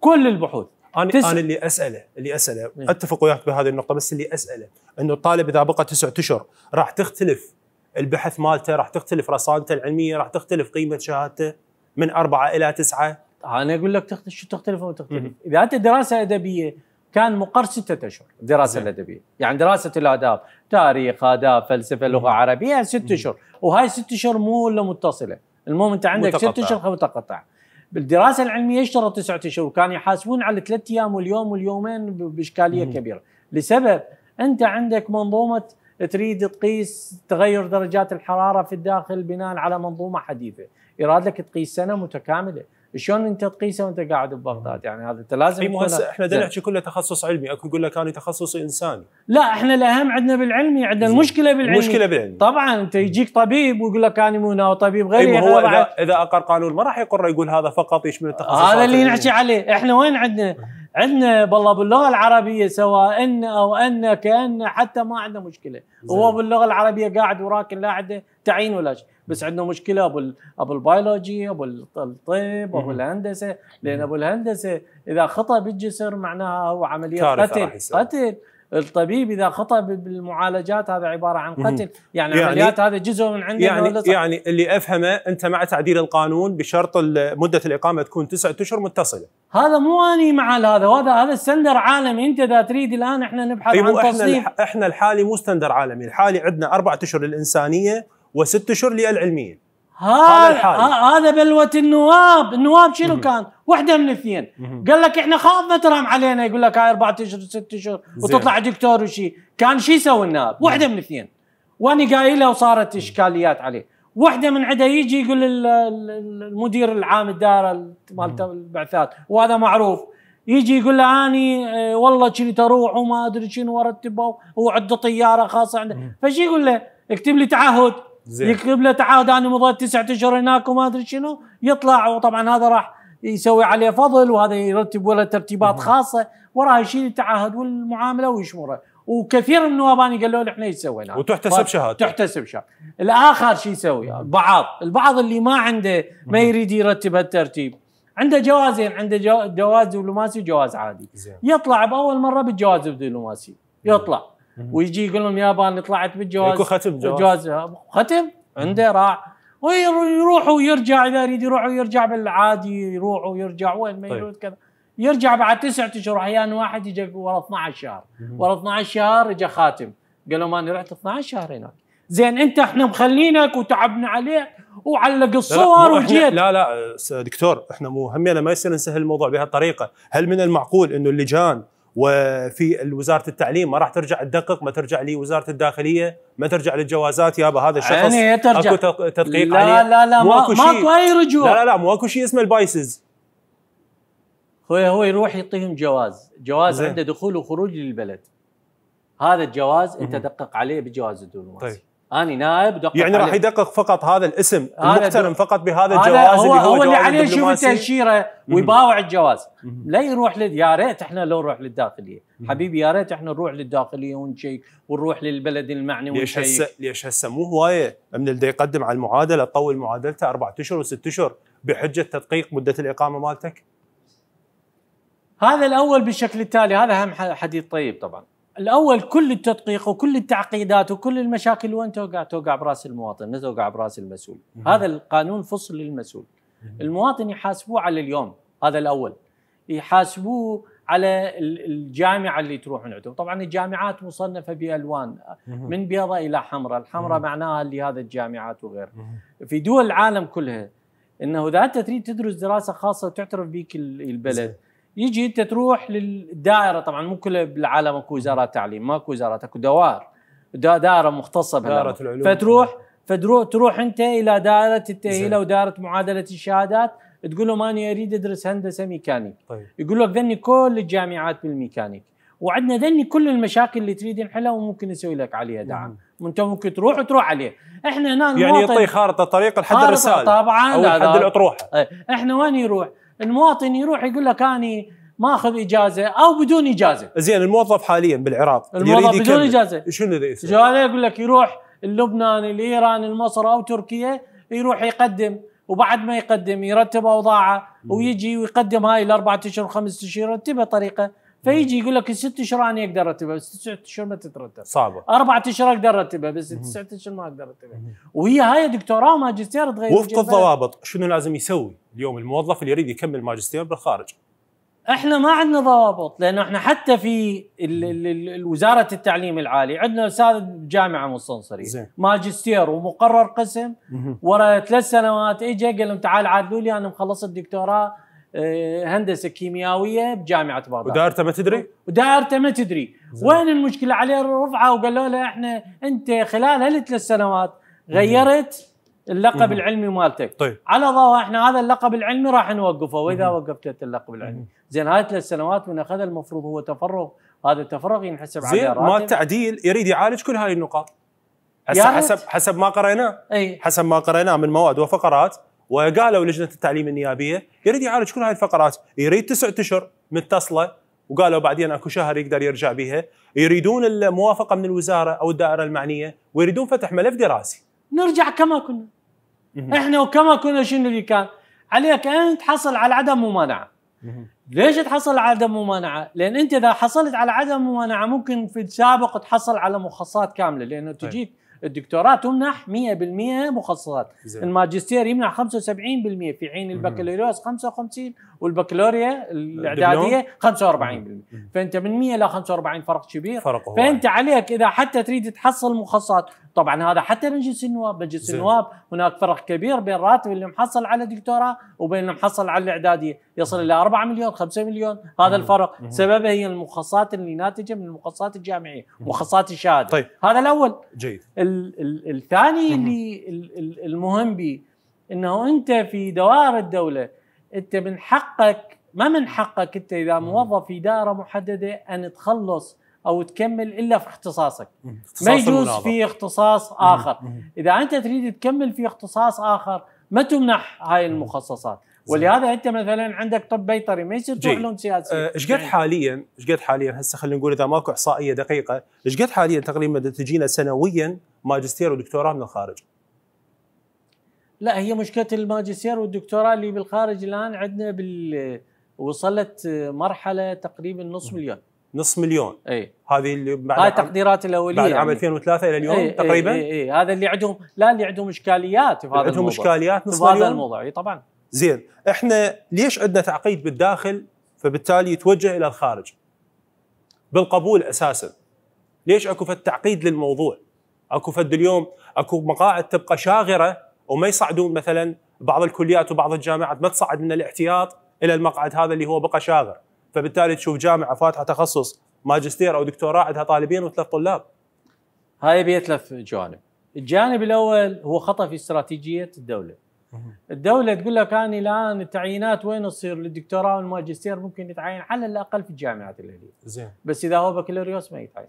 كل البحوث انا تس... انا اللي اساله اللي اساله إيه. اتفق وياك بهذه النقطه بس اللي اساله انه الطالب اذا بقى تسعة اشهر راح تختلف البحث مالته راح تختلف رصانته العلميه راح تختلف قيمه شهادته من أربعة الى تسعة انا اقول لك تختلف شو تختلف وما تختلف اذا انت دراسه ادبيه كان مقر ستة أشهر الدراسة الأدبية يعني دراسة الآداب تاريخ آداب فلسفة لغة عربية ستة أشهر وهاي ستة أشهر مو إلا متصلة المهم أنت عندك ستة أشهر متقطعة بالدراسة العلمية اشترط تسعة أشهر وكان يحاسبون على ثلاثة أيام واليوم واليومين بإشكالية كبيرة لسبب أنت عندك منظومة تريد تقيس تغير درجات الحرارة في الداخل بناء على منظومة حديثة يراد لك تقيس سنة متكاملة شلون انت تقيسه وانت قاعد ببغداد يعني هذا انت لازم في مؤسسه احنا نحكي كله تخصص علمي اكو يقول لك انا تخصصي انساني لا احنا الاهم عندنا بالعلمي عندنا المشكله بالعلمي المشكله بالعلمي طبعا انت يجيك طبيب ويقول لك انا مو ناوي طبيب غيري هو اذا, اذا اقر قانون ما راح يقر يقول هذا فقط يشمل التخصصات هذا اللي نحكي عليه احنا وين عندنا عندنا بالله باللغه العربيه سواء ان او ان كان حتى ما عندنا مشكله زي. هو باللغه العربيه قاعد وراك لا عنده تعيين ولا شيء بس عندنا مشكله ابو ابو البيولوجي ابو الطب ابو الهندسه لان ابو الهندسه اذا خطا بالجسر معناها هو عمليه قتل قتل الطبيب اذا خطا بالمعالجات هذا عباره عن قتل يعني, يعني عمليات هذا جزء من عنده يعني يعني اللي افهمه انت مع تعديل القانون بشرط مده الاقامه تكون تسعة اشهر متصله هذا مو اني مع هذا وهذا هذا ستاندر عالمي انت اذا تريد الان احنا نبحث عن تصنيف احنا احنا الحالي مو ستاندر عالمي الحالي عندنا اربع اشهر للانسانيه وست اشهر للعلميه هذا هذا بلوه النواب، النواب شنو كان؟ وحده من الاثنين، قال لك احنا خافنا ترام علينا يقول لك هاي اربع اشهر ست اشهر وتطلع دكتور وشي، كان شو يسوي النواب وحده من الاثنين. وانا قايله وصارت اشكاليات عليه، وحده من عده يجي يقول المدير العام الدائره مالت البعثات وهذا معروف يجي يقول له اني آه، والله شنو تروح وما ادري شنو وارتبه وعنده طياره خاصه عنده فشي يقول له اكتب لي تعهد زين يكتب له تعهد انا مضيت تسعة اشهر هناك وما ادري شنو يطلع وطبعا هذا راح يسوي عليه فضل وهذا يرتب ولا ترتيبات خاصه وراه يشيل التعهد والمعامله ويشمره وكثير من انا قالوا له احنا ايش سوينا وتحتسب طيب، شهاده تحتسب شهاده الاخر شو يسوي البعض البعض اللي ما عنده ما يريد يرتب هالترتيب عنده جوازين يعني عنده جواز دبلوماسي وجواز عادي زين. يطلع باول مره بالجواز الدبلوماسي يطلع ويجي يقول لهم يابا انا طلعت بالجواز يكون ختم جواز ختم عنده راع ويروح ويرجع اذا يريد يروح ويرجع بالعادي يروح ويرجع وين ما طيب. يريد كذا يرجع بعد تسعة اشهر احيانا واحد يجي ورا 12 شهر ورا 12 شهر اجى خاتم قال لهم انا رحت 12 شهر هناك زين انت احنا مخلينك وتعبنا عليه وعلق الصور وجيت لا لا دكتور احنا مو همنا ما يصير نسهل الموضوع بهالطريقه هل من المعقول انه اللجان وفي وزاره التعليم ما راح ترجع تدقق ما ترجع لوزاره الداخليه ما ترجع للجوازات يابا هذا الشخص يعني ترجع. اكو تدقيق لا عليه لا لا ما ماكو اي رجوع لا لا لا ماكو شيء اسمه البايسز هو هو يروح يعطيهم جواز جواز عنده دخول وخروج للبلد هذا الجواز انت دقق عليه بجواز الدبلوماسي طيب. اني نائب دقق يعني راح يدقق فقط هذا الاسم المحترم فقط بهذا الجواز هو اللي هو, هو اللي عليه يشوف التاشيره ويباوع الجواز لا يروح يا ريت احنا لو نروح للداخليه حبيبي يا ريت احنا نروح للداخليه ونشيك ونروح للبلد المعني ونشيك ليش هسه ليش هسه مو هوايه من اللي يقدم على المعادله تطول معادلته اربع اشهر وست اشهر بحجه تدقيق مده الاقامه مالتك هذا الاول بالشكل التالي هذا اهم حديث طيب طبعا الاول كل التدقيق وكل التعقيدات وكل المشاكل وين توقع؟ توقع براس المواطن، توقع براس المسؤول، هذا القانون فصل للمسؤول. المواطن يحاسبوه على اليوم، هذا الاول. يحاسبوه على الجامعه اللي تروحون عندهم، طبعا الجامعات مصنفه بالوان من بيضاء الى حمراء، الحمراء معناها اللي هذا الجامعات وغيرها. في دول العالم كلها انه اذا انت تريد تدرس دراسه خاصه تعترف بك البلد يجي انت تروح للدائره طبعا مو كل بالعالم اكو وزارات تعليم ماكو وزارات اكو دوائر دائره مختصه دائره العلوم فتروح فتروح تروح انت الى دائره التاهيل ودائره معادله الشهادات تقول لهم انا اريد ادرس هندسه ميكانيك طيب. يقول لك ذني كل الجامعات بالميكانيك وعندنا ذني كل المشاكل اللي تريد نحلها وممكن نسوي لك عليها دعم انت ممكن تروح وتروح عليه احنا هنا يعني يعطي خارطه طريق لحد الرساله طبعا او لحد الاطروحه إيه. احنا وين يروح المواطن يروح يقول لك اني ماخذ اجازه او بدون اجازه زين الموظف حاليا بالعراق الموظف بدون يكمل. اجازه شنو اللي يصير؟ يقول لك يروح لبنان الايران المصري او تركيا يروح يقدم وبعد ما يقدم يرتب اوضاعه ويجي ويقدم هاي الاربع اشهر وخمس اشهر يرتبها طريقه فيجي يقول لك ست اشهر انا اقدر ارتبها بس تسعة اشهر ما تترتب صعبه اربع اشهر اقدر ارتبها بس تسعة اشهر ما اقدر ارتبها وهي هاي دكتوراه وماجستير تغير وفق الضوابط شنو لازم يسوي اليوم الموظف اللي يريد يكمل ماجستير بالخارج احنا ما عندنا ضوابط لانه احنا حتى في وزاره التعليم العالي عندنا استاذ جامعه مستنصريه ماجستير ومقرر قسم ورا ثلاث سنوات اجى قال لهم تعال عادلوا لي انا مخلص الدكتوراه آه، هندسه كيميائيه بجامعه بغداد ودارته ما تدري؟ ودارته ما تدري زي. وين المشكله عليه رفعه وقالوا له احنا انت خلال هالثلاث سنوات غيرت اللقب مم. العلمي مالتك طيب. على ضوء احنا هذا اللقب العلمي راح نوقفه واذا مم. وقفت اللقب العلمي زين هاي ثلاث سنوات من اخذها المفروض هو تفرغ هذا التفرغ ينحسب عليه زين ما التعديل يريد يعالج كل هاي النقاط حسب حسب ما قريناه حسب ما قريناه من مواد وفقرات وقالوا لجنه التعليم النيابيه يريد يعالج كل هاي الفقرات يريد تسعة اشهر متصله وقالوا بعدين اكو شهر يقدر يرجع بها يريدون الموافقه من الوزاره او الدائره المعنيه ويريدون فتح ملف دراسي نرجع كما كنا احنا وكما كنا شنو اللي كان عليك ان تحصل على عدم ممانعه ليش تحصل على عدم ممانعه؟ لان انت اذا حصلت على عدم ممانعه ممكن في السابق تحصل على مخصصات كامله لانه طيب. تجيك الدكتوراه تمنح 100% مخصصات زي. الماجستير يمنح 75% في حين البكالوريوس 55 والبكالوريا الاعداديه 45% فانت من 100 ل 45 فرق كبير فرق فانت عليك اذا حتى تريد تحصل مخصصات طبعا هذا حتى مجلس النواب مجلس النواب هناك فرق كبير بين راتب اللي محصل على دكتوراه وبين اللي محصل على الاعداديه يصل الى 4 مليون 5 مليون هذا الفرق سببه هي المخصصات اللي ناتجه من المخصصات الجامعيه مخصصات الشهاده طيب. هذا الاول جيد ال ال الثاني اللي المهم به انه انت في دوائر الدوله انت من حقك ما من حقك انت اذا موظف في دائره محدده ان تخلص او تكمل الا في اختصاصك ما يجوز في اختصاص اخر اذا انت تريد تكمل في اختصاص اخر ما تمنح هاي المخصصات ولهذا انت مثلا عندك طب بيطري ما يصير تروح لهم سياسي آه، ايش قد حاليا ايش قد حاليا هسه خلينا نقول اذا ماكو احصائيه دقيقه ايش قد حاليا تقريبا تجينا سنويا ماجستير ودكتوراه من الخارج؟ لا هي مشكله الماجستير والدكتوراه اللي بالخارج الان عندنا بال وصلت مرحله تقريبا نص مليون نص مليون اي هذه اللي بعد هاي التقديرات الاوليه بعد عام يعني 2003 الى اليوم أي تقريبا اي, أي, هذا اللي عندهم لا اللي عندهم اشكاليات في هذا عندهم اشكاليات نص في هذا الموضوع اي طبعا زين احنا ليش عندنا تعقيد بالداخل فبالتالي يتوجه الى الخارج بالقبول اساسا ليش اكو فد تعقيد للموضوع اكو فد اليوم اكو مقاعد تبقى شاغره وما يصعدون مثلا بعض الكليات وبعض الجامعات ما تصعد من الاحتياط الى المقعد هذا اللي هو بقى شاغر فبالتالي تشوف جامعه فاتحه تخصص ماجستير او دكتوراه عندها طالبين وثلاث طلاب هاي بيتلف جوانب الجانب الاول هو خطا في استراتيجيه الدوله الدوله تقول لك انا الان التعيينات وين تصير للدكتوراه والماجستير ممكن يتعين على الاقل في الجامعات الاهليه زين بس اذا هو بكالوريوس ما يتعين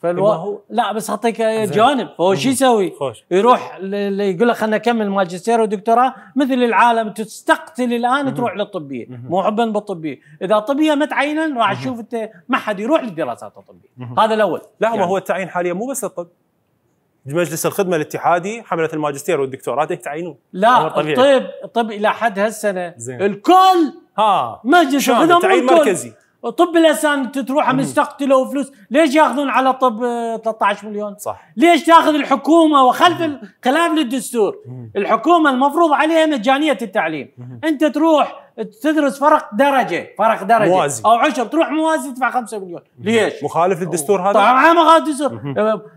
فالو... هو... لا بس اعطيك جانب هو شو يسوي؟ يروح اللي يقول لك خلينا نكمل ماجستير ودكتوراه مثل العالم تستقتل الان تروح للطبيه مو حبا بالطبيه، اذا طبيه ما تعينا راح تشوف انت ما حد يروح للدراسات الطبيه، هذا الاول لا يعني. هو التعيين حاليا مو بس للطب مجلس الخدمه الاتحادي حمله الماجستير والدكتوراه تعينون لا الطب الطب الى حد هالسنه زين. الكل ها مجلس الخدمه تعيين مركزي طب الاسنان تروح مستقتله وفلوس ليش ياخذون على طب 13 مليون صح ليش تاخذ الحكومه وخلف الكلام للدستور الحكومه المفروض عليها مجانيه التعليم انت تروح تدرس فرق درجه فرق درجه موازي. او عشر تروح موازي تدفع 5 مليون ليش مخالف للدستور هذا طبعا مخالف الدستور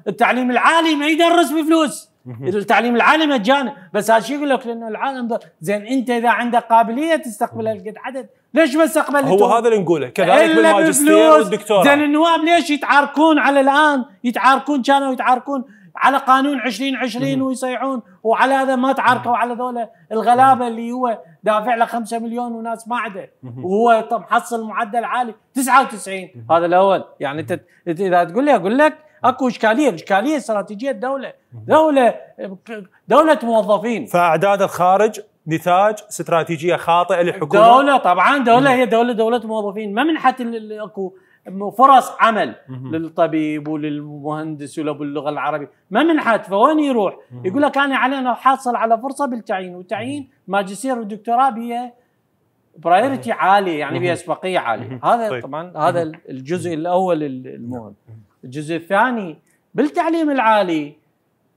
التعليم العالي ما يدرس بفلوس التعليم العالي مجانا بس هذا شو يقول لك لانه العالم ده زين انت اذا عندك قابليه تستقبل هالقد عدد ليش ما استقبل هو هذا اللي نقوله كذلك بالماجستير والدكتوراه زين النواب ليش يتعاركون على الان يتعاركون كانوا يتعاركون على قانون 2020 ويصيحون وعلى هذا ما تعاركوا على ذولا الغلابه اللي هو دافع له 5 مليون وناس ما عنده وهو محصل معدل عالي 99 هذا الاول يعني انت اذا تقول لي اقول لك اكو اشكاليه، الاشكاليه استراتيجيه الدوله، دوله دوله موظفين فاعداد الخارج نتاج استراتيجيه خاطئه للحكومه دوله طبعا دوله هي دوله دوله موظفين ما منحت اكو فرص عمل للطبيب وللمهندس ولابو اللغه العربيه ما منحت فوين يروح يقول لك انا علينا حاصل على فرصه بالتعيين والتعيين ماجستير ودكتوراه بيه برايورتي عاليه يعني إيه اسبقيه عاليه هذا طيب. طبعا هذا الجزء الاول المهم الجزء الثاني بالتعليم العالي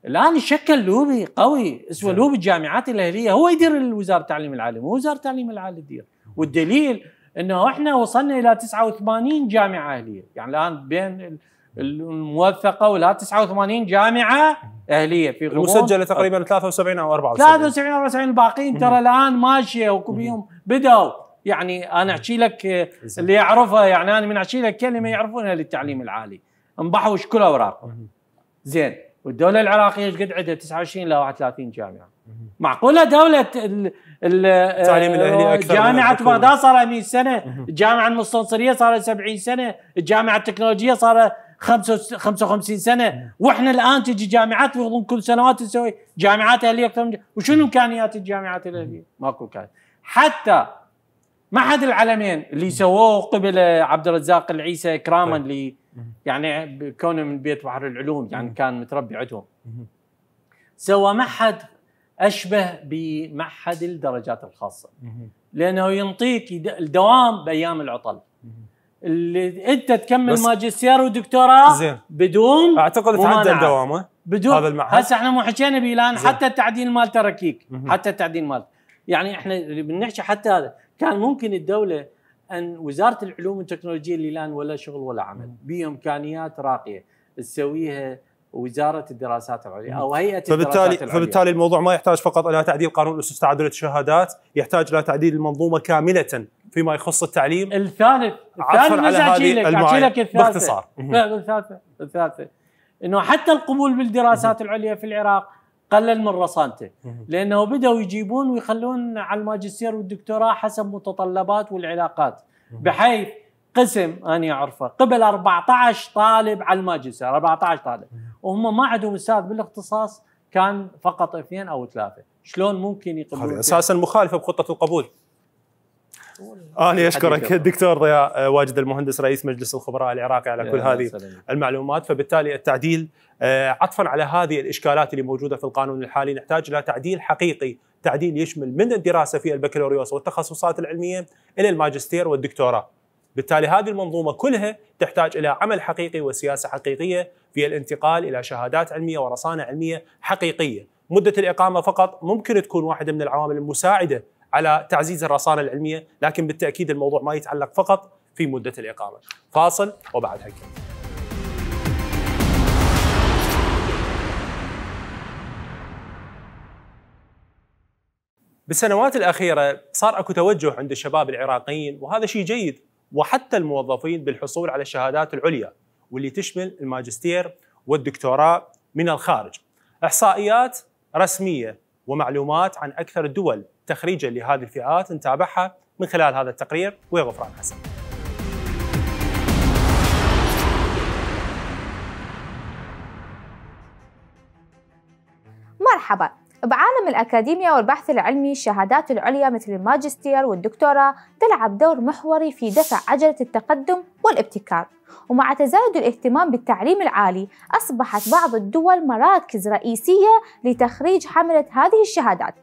الان شكل لوبي قوي اسمه لوبي الجامعات الاهليه هو يدير الوزاره التعليم العالي مو وزاره التعليم العالي تدير والدليل انه احنا وصلنا الى 89 جامعه اهليه يعني الان بين الموثقه ولا 89 جامعه اهليه في غضون مسجله تقريبا 73 او 74 73 او 74 الباقيين ترى الان ماشيه وكبيهم بداوا يعني انا احكي لك اللي يعرفها يعني انا من احكي لك كلمه يعرفونها للتعليم العالي انبحوش كل اوراقهم زين والدوله العراقيه ايش قد عندها 29 ل 31 جامعه معقوله دوله التعليم الاهلي آه، اكثر جامعه بغداد صار 100 سنه الجامعه المستنصريه صار 70 سنه الجامعه التكنولوجيه صار 55 سنه واحنا الان تجي جامعات يغضون كل سنوات تسوي جامعات اهليه اكثر من وشنو امكانيات الجامعات الاهليه؟ ماكو كان حتى معهد العلمين اللي سووه قبل عبد الرزاق العيسى اكراما طيب. يعني كونه من بيت بحر العلوم يعني كان متربي عندهم سوى معهد اشبه بمعهد الدرجات الخاصه لانه ينطيك الدوام بايام العطل اللي انت تكمل ماجستير ودكتوراه زين. بدون اعتقد تعدل دوامه بدون هذا المعهد هسه احنا مو حكينا الان حتى التعديل مال تركيك حتى التعديل مال يعني احنا بنحكي حتى هذا كان ممكن الدوله ان وزاره العلوم والتكنولوجيا اللي الان ولا شغل ولا عمل بامكانيات راقيه تسويها وزاره الدراسات العليا او هيئه فبالتالي العليا فبالتالي الموضوع ما يحتاج فقط الى تعديل قانون اسس تعادل الشهادات يحتاج الى تعديل المنظومه كامله فيما يخص التعليم الثالث الثالث على هذه المعايير باختصار الثالثه الثالثه انه حتى القبول بالدراسات العليا في العراق قلل من رصانته لانه بداوا يجيبون ويخلون على الماجستير والدكتوراه حسب متطلبات والعلاقات بحيث قسم اني اعرفه قبل 14 طالب على الماجستير 14 طالب وهم ما عندهم استاذ بالاختصاص كان فقط اثنين او ثلاثه شلون ممكن يقبلون اساسا مخالفه بخطه القبول آه، اني اشكرك الدكتور ضياء آه، واجد المهندس رئيس مجلس الخبراء العراقي على كل هذه سلام. المعلومات فبالتالي التعديل آه، عطفا على هذه الاشكالات اللي موجوده في القانون الحالي نحتاج الى تعديل حقيقي تعديل يشمل من الدراسه في البكالوريوس والتخصصات العلميه الى الماجستير والدكتوراه بالتالي هذه المنظومه كلها تحتاج الى عمل حقيقي وسياسه حقيقيه في الانتقال الى شهادات علميه ورصانه علميه حقيقيه مده الاقامه فقط ممكن تكون واحده من العوامل المساعده على تعزيز الرصانه العلميه لكن بالتاكيد الموضوع ما يتعلق فقط في مده الاقامه فاصل وبعدها نكمل بالسنوات الأخيرة صار أكو توجه عند الشباب العراقيين وهذا شيء جيد وحتى الموظفين بالحصول على الشهادات العليا واللي تشمل الماجستير والدكتوراه من الخارج إحصائيات رسمية ومعلومات عن أكثر الدول تخريجا لهذه الفئات نتابعها من خلال هذا التقرير غفران حسن مرحبا بعالم الأكاديميا والبحث العلمي الشهادات العليا مثل الماجستير والدكتوراه تلعب دور محوري في دفع عجلة التقدم والابتكار ومع تزايد الاهتمام بالتعليم العالي أصبحت بعض الدول مراكز رئيسية لتخريج حملة هذه الشهادات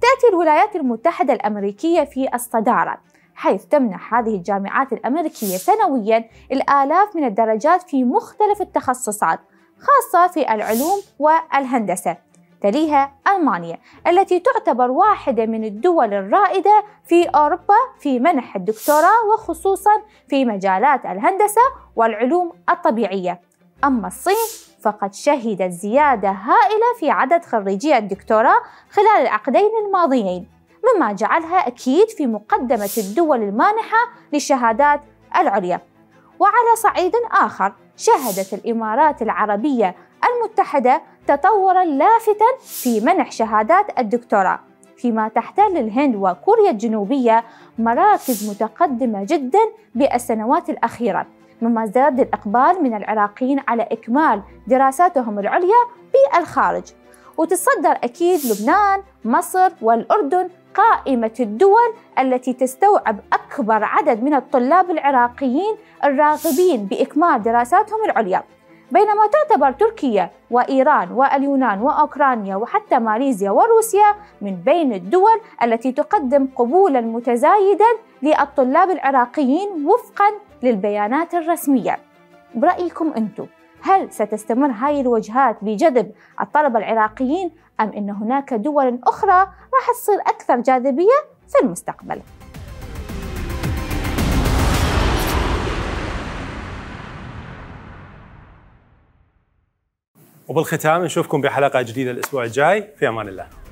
تأتي الولايات المتحدة الأمريكية في الصدارة حيث تمنح هذه الجامعات الأمريكية سنويا الآلاف من الدرجات في مختلف التخصصات خاصة في العلوم والهندسة تليها ألمانيا التي تعتبر واحدة من الدول الرائدة في أوروبا في منح الدكتوراه وخصوصا في مجالات الهندسة والعلوم الطبيعية أما الصين فقد شهدت زيادة هائلة في عدد خريجي الدكتوراه خلال العقدين الماضيين مما جعلها أكيد في مقدمة الدول المانحة للشهادات العليا وعلى صعيد آخر شهدت الإمارات العربية المتحدة تطورا لافتا في منح شهادات الدكتوراه فيما تحتل الهند وكوريا الجنوبية مراكز متقدمة جدا بالسنوات الأخيرة مما زاد الإقبال من العراقيين على إكمال دراساتهم العليا بالخارج وتصدر أكيد لبنان، مصر والأردن قائمة الدول التي تستوعب أكبر عدد من الطلاب العراقيين الراغبين بإكمال دراساتهم العليا بينما تعتبر تركيا وإيران واليونان وأوكرانيا وحتى ماليزيا وروسيا من بين الدول التي تقدم قبولا متزايدا للطلاب العراقيين وفقا للبيانات الرسمية برأيكم أنتم هل ستستمر هاي الوجهات بجذب الطلبة العراقيين أم أن هناك دول أخرى راح تصير أكثر جاذبية في المستقبل؟ وبالختام نشوفكم بحلقة جديدة الأسبوع الجاي في أمان الله